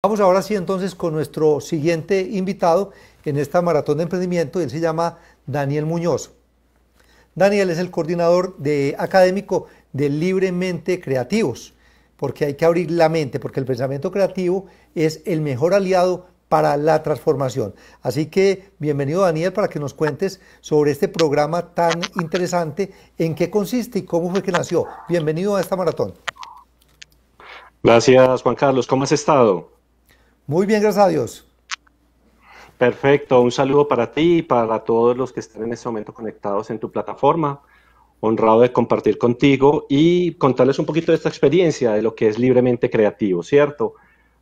Vamos ahora sí entonces con nuestro siguiente invitado en esta maratón de emprendimiento. Él se llama Daniel Muñoz. Daniel es el coordinador de, académico de Libremente Creativos, porque hay que abrir la mente, porque el pensamiento creativo es el mejor aliado para la transformación. Así que bienvenido Daniel para que nos cuentes sobre este programa tan interesante, en qué consiste y cómo fue que nació. Bienvenido a esta maratón. Gracias Juan Carlos, ¿cómo has estado? Muy bien, gracias a Dios. Perfecto, un saludo para ti y para todos los que están en este momento conectados en tu plataforma. Honrado de compartir contigo y contarles un poquito de esta experiencia de lo que es libremente creativo, ¿cierto?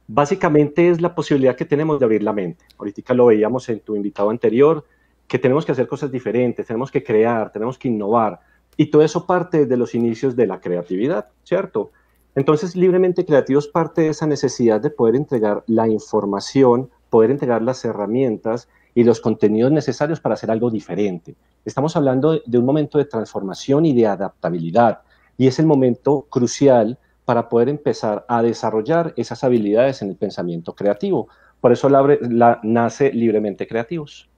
Básicamente es la posibilidad que tenemos de abrir la mente. Ahorita lo veíamos en tu invitado anterior, que tenemos que hacer cosas diferentes, tenemos que crear, tenemos que innovar. Y todo eso parte de los inicios de la creatividad, ¿cierto? Entonces, Libremente Creativos parte de esa necesidad de poder entregar la información, poder entregar las herramientas y los contenidos necesarios para hacer algo diferente. Estamos hablando de un momento de transformación y de adaptabilidad, y es el momento crucial para poder empezar a desarrollar esas habilidades en el pensamiento creativo. Por eso nace Libremente Creativos.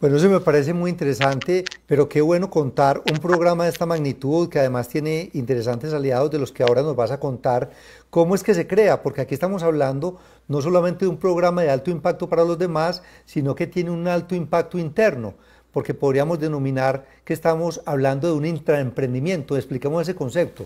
Bueno, eso me parece muy interesante, pero qué bueno contar un programa de esta magnitud que además tiene interesantes aliados de los que ahora nos vas a contar cómo es que se crea, porque aquí estamos hablando no solamente de un programa de alto impacto para los demás, sino que tiene un alto impacto interno, porque podríamos denominar que estamos hablando de un intraemprendimiento. Explicamos ese concepto.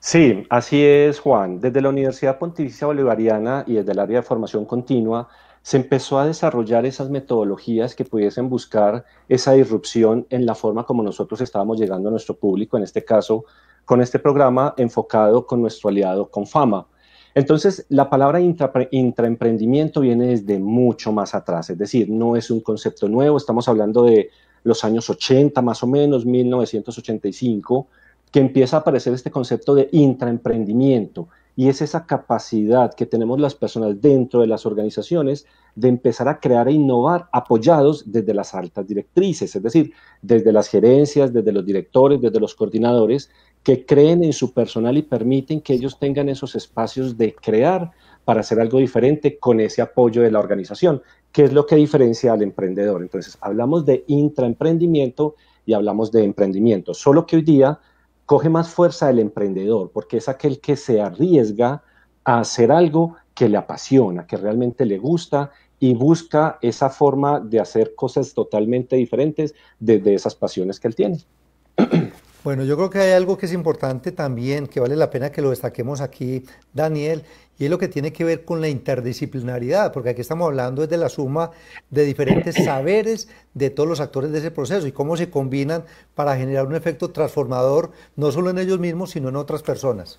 Sí, así es, Juan. Desde la Universidad Pontificia Bolivariana y desde el área de formación continua, se empezó a desarrollar esas metodologías que pudiesen buscar esa disrupción en la forma como nosotros estábamos llegando a nuestro público, en este caso con este programa enfocado con nuestro aliado con fama. Entonces, la palabra intraemprendimiento viene desde mucho más atrás, es decir, no es un concepto nuevo, estamos hablando de los años 80 más o menos, 1985, que empieza a aparecer este concepto de intraemprendimiento, y es esa capacidad que tenemos las personas dentro de las organizaciones de empezar a crear e innovar apoyados desde las altas directrices, es decir, desde las gerencias, desde los directores, desde los coordinadores, que creen en su personal y permiten que ellos tengan esos espacios de crear para hacer algo diferente con ese apoyo de la organización, que es lo que diferencia al emprendedor. Entonces, hablamos de intraemprendimiento y hablamos de emprendimiento, solo que hoy día coge más fuerza el emprendedor, porque es aquel que se arriesga a hacer algo que le apasiona, que realmente le gusta y busca esa forma de hacer cosas totalmente diferentes desde esas pasiones que él tiene. Bueno, yo creo que hay algo que es importante también, que vale la pena que lo destaquemos aquí, Daniel, y es lo que tiene que ver con la interdisciplinaridad, porque aquí estamos hablando de la suma de diferentes saberes de todos los actores de ese proceso y cómo se combinan para generar un efecto transformador, no solo en ellos mismos, sino en otras personas.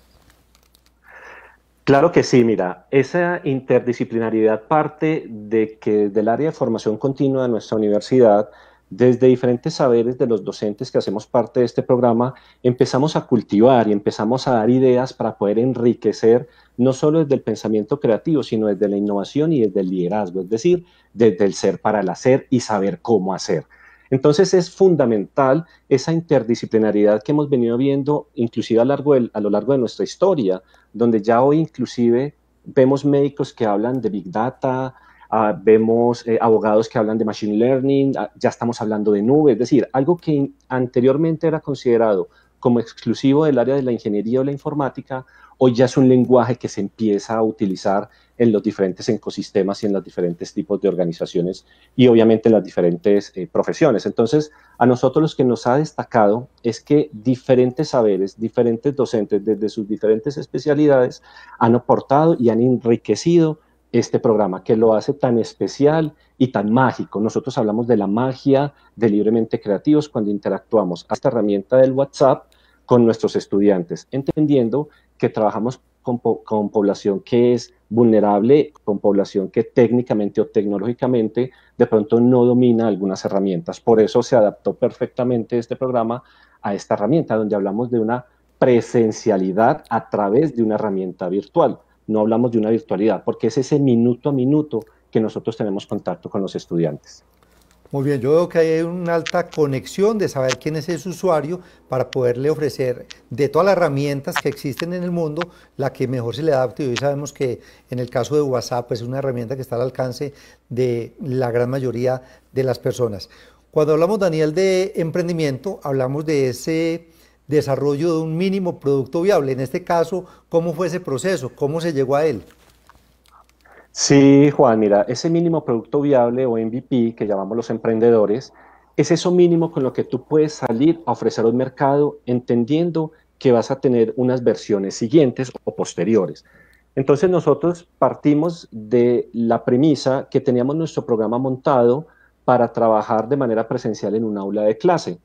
Claro que sí, mira, esa interdisciplinaridad parte de que del área de formación continua de nuestra universidad, desde diferentes saberes de los docentes que hacemos parte de este programa, empezamos a cultivar y empezamos a dar ideas para poder enriquecer no solo desde el pensamiento creativo, sino desde la innovación y desde el liderazgo, es decir, desde el ser para el hacer y saber cómo hacer. Entonces es fundamental esa interdisciplinariedad que hemos venido viendo inclusive a, a lo largo de nuestra historia, donde ya hoy inclusive vemos médicos que hablan de Big Data, Ah, vemos eh, abogados que hablan de machine learning, ah, ya estamos hablando de nube, es decir, algo que anteriormente era considerado como exclusivo del área de la ingeniería o la informática, hoy ya es un lenguaje que se empieza a utilizar en los diferentes ecosistemas y en los diferentes tipos de organizaciones y obviamente en las diferentes eh, profesiones. Entonces, a nosotros lo que nos ha destacado es que diferentes saberes, diferentes docentes desde sus diferentes especialidades han aportado y han enriquecido este programa, que lo hace tan especial y tan mágico. Nosotros hablamos de la magia de Libremente Creativos cuando interactuamos a esta herramienta del WhatsApp con nuestros estudiantes, entendiendo que trabajamos con, con población que es vulnerable, con población que técnicamente o tecnológicamente de pronto no domina algunas herramientas. Por eso se adaptó perfectamente este programa a esta herramienta, donde hablamos de una presencialidad a través de una herramienta virtual no hablamos de una virtualidad, porque es ese minuto a minuto que nosotros tenemos contacto con los estudiantes. Muy bien, yo veo que hay una alta conexión de saber quién es ese usuario para poderle ofrecer de todas las herramientas que existen en el mundo la que mejor se le adapte. Y hoy sabemos que en el caso de WhatsApp pues, es una herramienta que está al alcance de la gran mayoría de las personas. Cuando hablamos, Daniel, de emprendimiento, hablamos de ese desarrollo de un mínimo producto viable. En este caso, ¿cómo fue ese proceso? ¿Cómo se llegó a él? Sí, Juan, mira, ese mínimo producto viable o MVP que llamamos los emprendedores, es eso mínimo con lo que tú puedes salir a ofrecer un mercado entendiendo que vas a tener unas versiones siguientes o posteriores. Entonces nosotros partimos de la premisa que teníamos nuestro programa montado para trabajar de manera presencial en un aula de clase.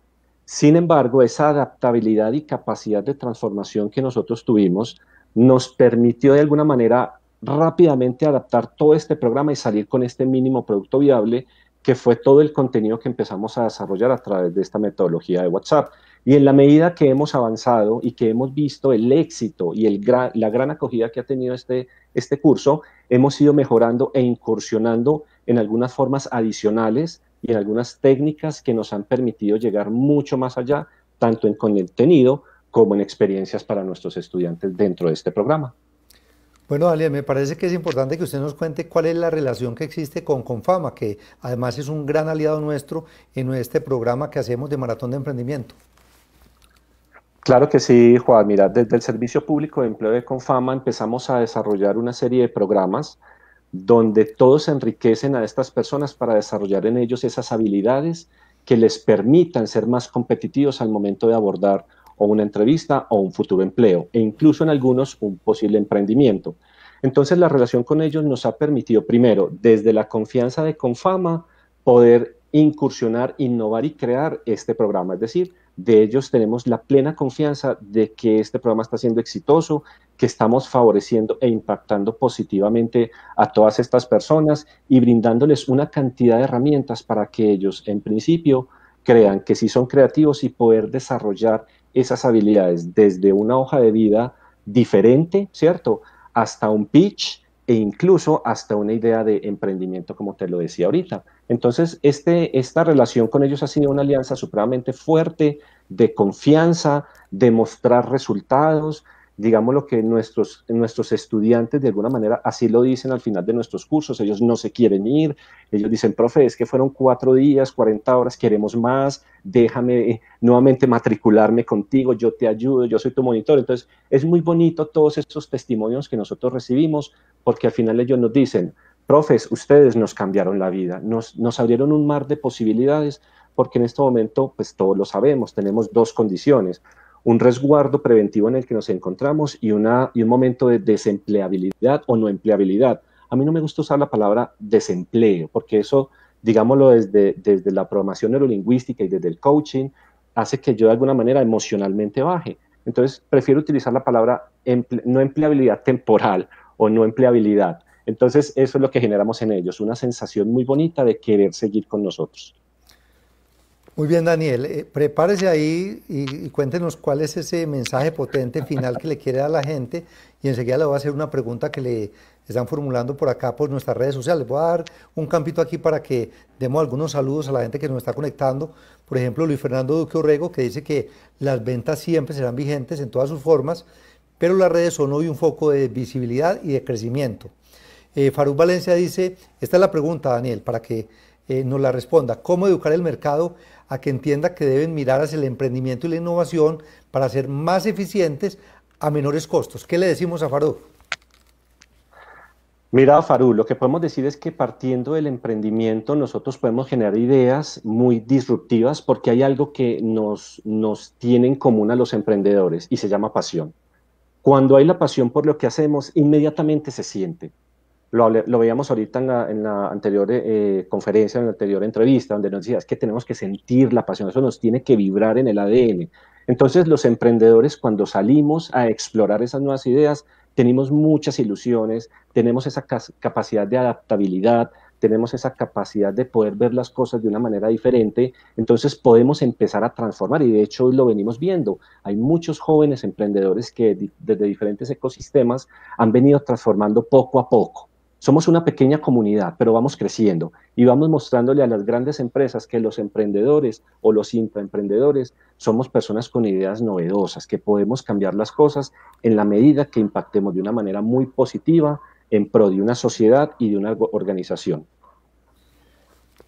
Sin embargo, esa adaptabilidad y capacidad de transformación que nosotros tuvimos nos permitió de alguna manera rápidamente adaptar todo este programa y salir con este mínimo producto viable, que fue todo el contenido que empezamos a desarrollar a través de esta metodología de WhatsApp. Y en la medida que hemos avanzado y que hemos visto el éxito y la gran acogida que ha tenido este, este curso, hemos ido mejorando e incursionando en algunas formas adicionales y en algunas técnicas que nos han permitido llegar mucho más allá, tanto en contenido como en experiencias para nuestros estudiantes dentro de este programa. Bueno, Dalia, me parece que es importante que usted nos cuente cuál es la relación que existe con Confama, que además es un gran aliado nuestro en este programa que hacemos de Maratón de Emprendimiento. Claro que sí, Juan. Mira, desde el Servicio Público de Empleo de Confama empezamos a desarrollar una serie de programas donde todos enriquecen a estas personas para desarrollar en ellos esas habilidades que les permitan ser más competitivos al momento de abordar o una entrevista o un futuro empleo e incluso en algunos un posible emprendimiento. Entonces la relación con ellos nos ha permitido primero, desde la confianza de Confama, poder incursionar, innovar y crear este programa, es decir, de ellos tenemos la plena confianza de que este programa está siendo exitoso, que estamos favoreciendo e impactando positivamente a todas estas personas y brindándoles una cantidad de herramientas para que ellos, en principio, crean que sí son creativos y poder desarrollar esas habilidades desde una hoja de vida diferente, ¿cierto? Hasta un pitch e incluso hasta una idea de emprendimiento, como te lo decía ahorita. Entonces, este, esta relación con ellos ha sido una alianza supremamente fuerte, de confianza, de mostrar resultados. Digamos lo que nuestros, nuestros estudiantes de alguna manera así lo dicen al final de nuestros cursos, ellos no se quieren ir, ellos dicen, profe, es que fueron cuatro días, cuarenta horas, queremos más, déjame eh, nuevamente matricularme contigo, yo te ayudo, yo soy tu monitor. Entonces, es muy bonito todos estos testimonios que nosotros recibimos, porque al final ellos nos dicen, profes, ustedes nos cambiaron la vida, nos, abrieron un mar de posibilidades, porque en este momento, pues todos lo sabemos, tenemos dos condiciones, un resguardo preventivo en el que nos encontramos y, una, y un momento de desempleabilidad o no empleabilidad. A mí no me gusta usar la palabra desempleo, porque eso, digámoslo, desde, desde la programación neurolingüística y desde el coaching, hace que yo de alguna manera emocionalmente baje. Entonces, prefiero utilizar la palabra no empleabilidad temporal o no empleabilidad, entonces, eso es lo que generamos en ellos, una sensación muy bonita de querer seguir con nosotros. Muy bien, Daniel. Eh, prepárese ahí y, cuéntenos cuál es ese mensaje potente final que le quiere dar a la gente. Y enseguida le voy a hacer una pregunta que le están formulando por acá por nuestras redes sociales. Voy a dar un campito aquí para que demos algunos saludos a la gente que nos está conectando. Por ejemplo, Luis Fernando Duque Orrego, que dice que las ventas siempre serán vigentes en todas sus formas, pero las redes son hoy un foco de visibilidad y de crecimiento. Eh, Valencia dice, esta es la pregunta, Daniel, para que eh, nos la responda. ¿Cómo educar el mercado a que entienda que deben mirar hacia el emprendimiento y la innovación para ser más eficientes a menores costos? ¿Qué le decimos a Faruk? Mira, Farú, lo que podemos decir es que partiendo del emprendimiento nosotros podemos generar ideas muy disruptivas porque hay algo que nos, nos tiene en común a los emprendedores y se llama pasión. Cuando hay la pasión por lo que hacemos, inmediatamente se siente. Lo, veíamos ahorita en la, anterior eh, conferencia, en la anterior entrevista, donde nos decía, es que tenemos que sentir la pasión, eso nos tiene que vibrar en el ADN. Entonces los emprendedores cuando salimos a explorar esas nuevas ideas, tenemos muchas ilusiones, tenemos esa capacidad de adaptabilidad, tenemos esa capacidad de poder ver las cosas de una manera diferente, entonces podemos empezar a transformar y de hecho lo venimos viendo. Hay muchos jóvenes emprendedores que desde diferentes ecosistemas han venido transformando poco a poco. Somos una pequeña comunidad, pero vamos creciendo y vamos mostrándole a las grandes empresas que los emprendedores o los intraemprendedores somos personas con ideas novedosas, que podemos cambiar las cosas en la medida que impactemos de una manera muy positiva en pro de una sociedad y de una organización.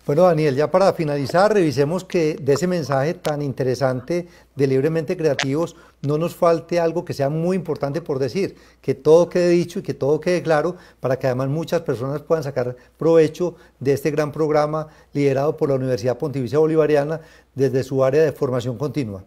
Bueno, Daniel, ya para finalizar, revisemos que de ese mensaje tan interesante de Libremente Creativos no nos falte algo que sea muy importante por decir, que todo quede dicho y que todo quede claro para que además muchas personas puedan sacar provecho de este gran programa liderado por la Universidad Pontificia Bolivariana desde su área de formación continua.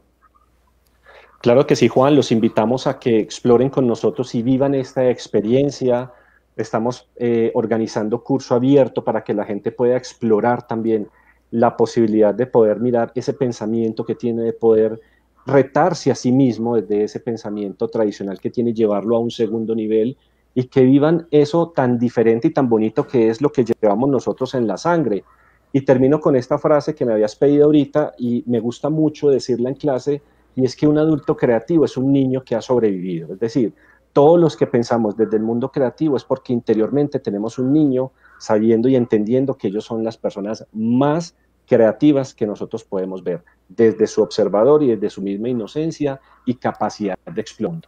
Claro que sí, Juan, los invitamos a que exploren con nosotros y vivan esta experiencia Estamos eh, organizando curso abierto para que la gente pueda explorar también la posibilidad de poder mirar ese pensamiento que tiene, de poder retarse a sí mismo desde ese pensamiento tradicional que tiene, llevarlo a un segundo nivel y que vivan eso tan diferente y tan bonito que es lo que llevamos nosotros en la sangre. Y termino con esta frase que me habías pedido ahorita y me gusta mucho decirla en clase, y es que un adulto creativo es un niño que ha sobrevivido. Es decir, todos los que pensamos desde el mundo creativo es porque interiormente tenemos un niño sabiendo y entendiendo que ellos son las personas más creativas que nosotros podemos ver desde su observador y desde su misma inocencia y capacidad de explorar.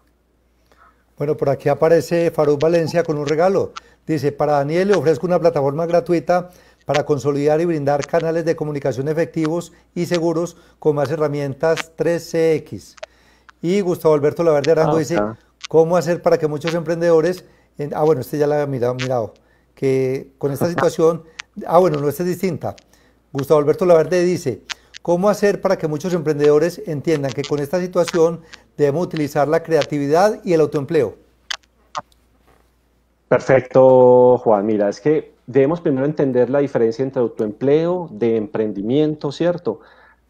Bueno, por aquí aparece Faruk Valencia con un regalo. Dice, para Daniel le ofrezco una plataforma gratuita para consolidar y brindar canales de comunicación efectivos y seguros con más herramientas 3CX. Y Gustavo Alberto Laverde Arango dice, ¿Cómo hacer para que muchos emprendedores, ah, bueno, este ya la había mirado, mirado, que con esta situación, ah, bueno, no, esta es distinta. Gustavo Alberto Laverde dice, ¿cómo hacer para que muchos emprendedores entiendan que con esta situación debemos utilizar la creatividad y el autoempleo? Perfecto, Juan. Mira, es que debemos primero entender la diferencia entre autoempleo, de emprendimiento, ¿cierto?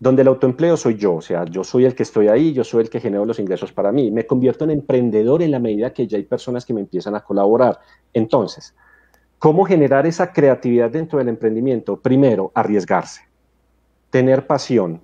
Donde el autoempleo soy yo, o sea, yo soy el que estoy ahí, yo soy el que genero los ingresos para mí. Me convierto en emprendedor en la medida que ya hay personas que me empiezan a colaborar. Entonces, ¿cómo generar esa creatividad dentro del emprendimiento? Primero, arriesgarse, tener pasión,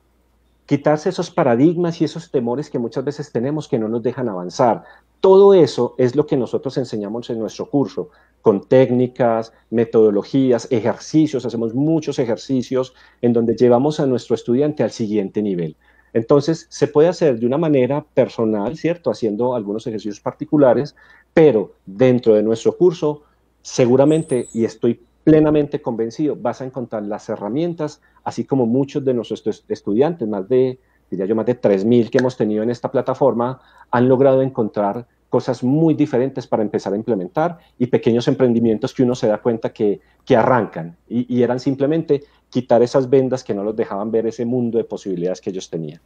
quitarse esos paradigmas y esos temores que muchas veces tenemos que no nos dejan avanzar. Todo eso es lo que nosotros enseñamos en nuestro curso, con técnicas, metodologías, ejercicios, hacemos muchos ejercicios en donde llevamos a nuestro estudiante al siguiente nivel. Entonces, se puede hacer de una manera personal, ¿cierto? Haciendo algunos ejercicios particulares, pero dentro de nuestro curso, seguramente, y estoy plenamente convencido, vas a encontrar las herramientas, así como muchos de nuestros estudiantes, más de, diría yo, más de 3.000 que hemos tenido en esta plataforma, han logrado encontrar cosas muy diferentes para empezar a implementar y pequeños emprendimientos que uno se da cuenta que, arrancan y eran simplemente quitar esas vendas que no los dejaban ver ese mundo de posibilidades que ellos tenían.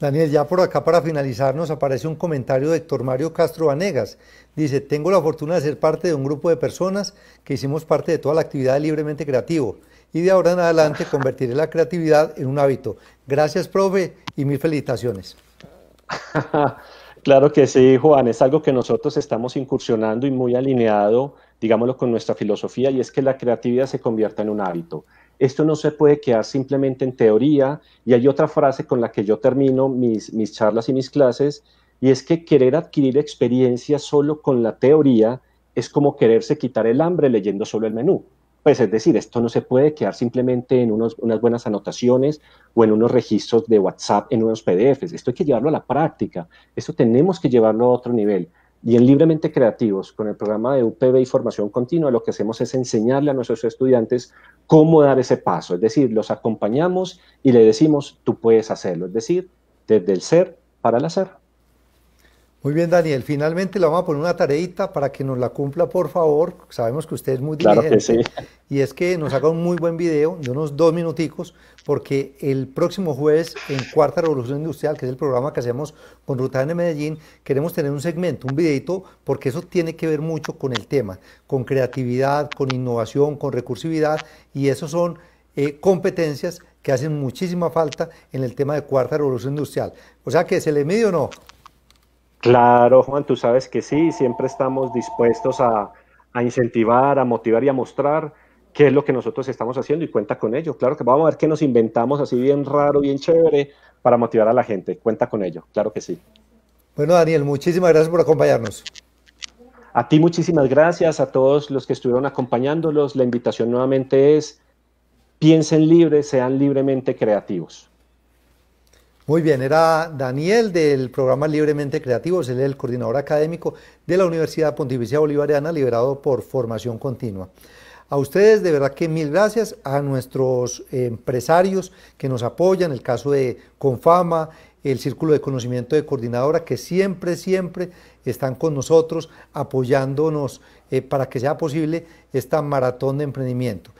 Daniel, ya por acá para finalizar nos aparece un comentario de Héctor Mario Castro Vanegas. Dice, tengo la fortuna de ser parte de un grupo de personas que hicimos parte de toda la actividad Libremente Creativo y de ahora en adelante convertiré la creatividad en un hábito. Gracias, profe, y mil felicitaciones. Claro que sí, Juan, es algo que nosotros estamos incursionando y muy alineado, digámoslo, con nuestra filosofía y es que la creatividad se convierta en un hábito. Esto no se puede quedar simplemente en teoría. Y hay otra frase con la que yo termino mis, charlas y mis clases, y es que querer adquirir experiencia solo con la teoría es como quererse quitar el hambre leyendo solo el menú. Pues es decir, esto no se puede quedar simplemente en unas buenas anotaciones o en unos registros de WhatsApp, en unos PDFs. Esto hay que llevarlo a la práctica. Esto tenemos que llevarlo a otro nivel. Y en Libremente Creativos, con el programa de UPB y Formación Continua, lo que hacemos es enseñarle a nuestros estudiantes cómo dar ese paso. Es decir, los acompañamos y le decimos, tú puedes hacerlo. Es decir, desde el ser para el hacer. Muy bien, Daniel. Finalmente le vamos a poner una tareita para que nos la cumpla, por favor. Sabemos que usted es muy diligente. Y es que nos haga un muy buen video de unos dos minuticos, porque el próximo jueves en Cuarta Revolución Industrial, que es el programa que hacemos con Ruta de Medellín, queremos tener un segmento, un videito, porque eso tiene que ver mucho con el tema, con creatividad, con innovación, con recursividad, y eso son eh, competencias que hacen muchísima falta en el tema de Cuarta Revolución Industrial. O sea que se le mide o no. Claro, Juan, tú sabes que sí, siempre estamos dispuestos a, incentivar, a motivar y a mostrar qué es lo que nosotros estamos haciendo y cuenta con ello. Claro que vamos a ver qué nos inventamos así bien raro, bien chévere para motivar a la gente. Cuenta con ello, claro que sí. Bueno, Daniel, muchísimas gracias por acompañarnos. A ti muchísimas gracias, a todos los que estuvieron acompañándolos. La invitación nuevamente es, piensen libre, sean libremente creativos. Muy bien, era Daniel del programa Libremente Creativos, él es el coordinador académico de la Universidad Pontificia Bolivariana, liberado por formación continua. A ustedes de verdad que mil gracias, a nuestros empresarios que nos apoyan, el caso de Confama, el Círculo de Conocimiento de Coordinadora, que siempre, siempre están con nosotros apoyándonos eh, para que sea posible esta maratón de emprendimiento.